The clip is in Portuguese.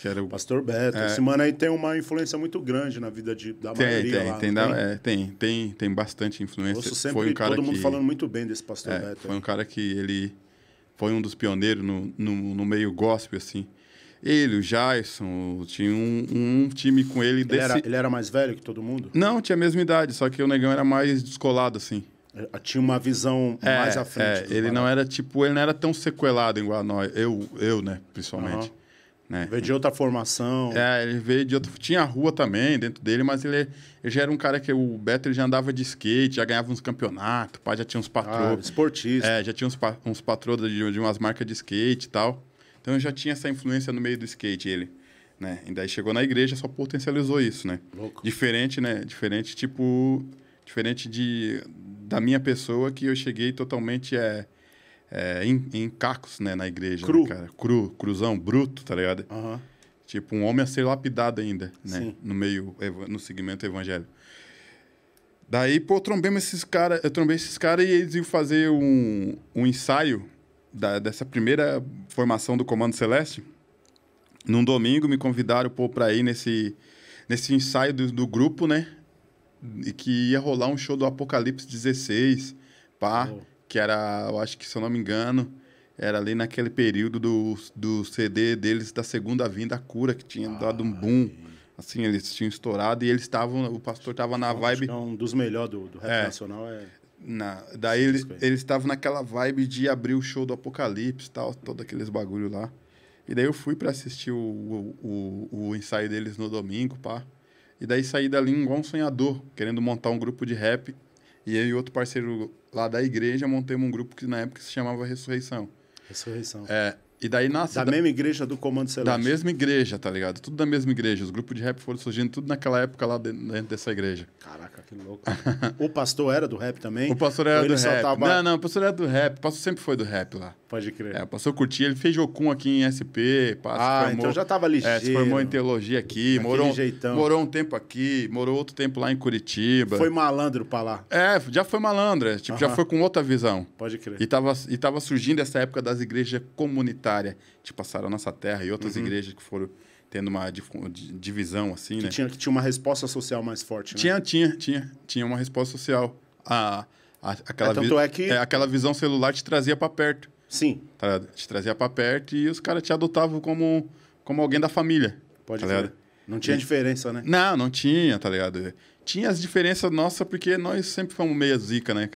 Que era o... Pastor Beto. É. Esse mano aí tem uma influência muito grande na vida de, da tem, maioria tem, lá, tem, da, tem? É, tem, tem, tem bastante influência. Eu ouço sempre foi um cara todo mundo que... falando muito bem desse Pastor é, Beto. Foi aí. É. um cara que ele foi um dos pioneiros no, no, no meio gospel, assim. Ele, o Jason, tinha um, um time com ele. Desse... Ele, era, ele era mais velho que todo mundo? Não, tinha a mesma idade, só que o negão era mais descolado, assim. É, tinha uma visão é, mais à frente. É, ele não era tipo, ele não era tão sequelado igual a nós, eu, eu né, principalmente. Uhum. Né? Veio de outra formação. É, ele veio de outra. Tinha rua também dentro dele, mas ele, ele já era um cara que o Beto ele já andava de skate, já ganhava uns campeonatos, pá, já tinha uns patrões. Ah, esportista. É, já tinha uns, uns de, de umas marcas de skate e tal. Então já tinha essa influência no meio do skate, ele. Né? E daí chegou na igreja só potencializou isso, né? Louco. Diferente, né? Diferente, tipo. Diferente de, da minha pessoa, que eu cheguei totalmente. É, é, em, em, cacos, né, na igreja. Né, Cru. Né, cara? Cru, cruzão, bruto, tá ligado? Uhum. Tipo, um homem a ser lapidado ainda, né? Sim. No meio, no segmento evangélico. Daí, pô, trombemos esses cara eu trombei esses caras e eles iam fazer um, um ensaio da, dessa primeira formação do Comando Celeste. Num domingo me convidaram, pô, pra ir nesse, nesse ensaio do, do grupo, né? E que ia rolar um show do Apocalipse 16, pá. Oh que era, eu acho que, se eu não me engano, era ali naquele período do, do CD deles da Segunda Vinda a Cura, que tinha dado um ah, boom. Assim, eles tinham estourado e eles estavam, o pastor estava na vibe. Acho que é um dos melhores do, do rap é, nacional é. Na, daí eles ele estavam naquela vibe de abrir o show do Apocalipse tal, todos aqueles bagulho lá. E daí eu fui para assistir o, o, o, o, ensaio deles no domingo, pá. E daí saí dali igual um sonhador, querendo montar um grupo de rap e eu e outro parceiro lá da igreja montamos um grupo que na época se chamava Ressurreição. Ressurreição. É, e daí nasce. Da, da, mesma igreja do Comando Celeste. Da mesma igreja, tá ligado? Tudo da mesma igreja. Os grupos de rap foram surgindo tudo naquela época lá dentro dessa igreja. Caraca, que louco. o pastor era do rap também? O pastor era do rap. Tava... Não, não, o pastor era do rap. O pastor sempre foi do rap lá. Pode crer. É, o pastor curtia, ele fez Jocum aqui em SP. pastor ah, formou, então já tava ligeiro. É, se formou em teologia aqui. Aquele morou, jeitão. morou um tempo aqui, morou outro tempo lá em Curitiba. Foi malandro pra lá. É, já foi malandro. É, tipo, uh -huh. já foi com outra visão. Pode crer. E tava, e tava surgindo essa época das igrejas comunitárias comunitária passaram a Nossa Terra e outras uhum. igrejas que foram tendo uma divisão assim, que né? Tinha, que tinha uma resposta social mais forte, né? Tinha, tinha, tinha. Tinha uma resposta social. A, a, aquela é, tanto é que... É, aquela visão celular te trazia para perto. Sim. Tá, te trazia para perto e os caras te adotavam como, como alguém da família. Pode tá Não tinha e... diferença, né? Não, não tinha, tá ligado? Tinha as diferenças nossas porque nós sempre fomos meia zica, né?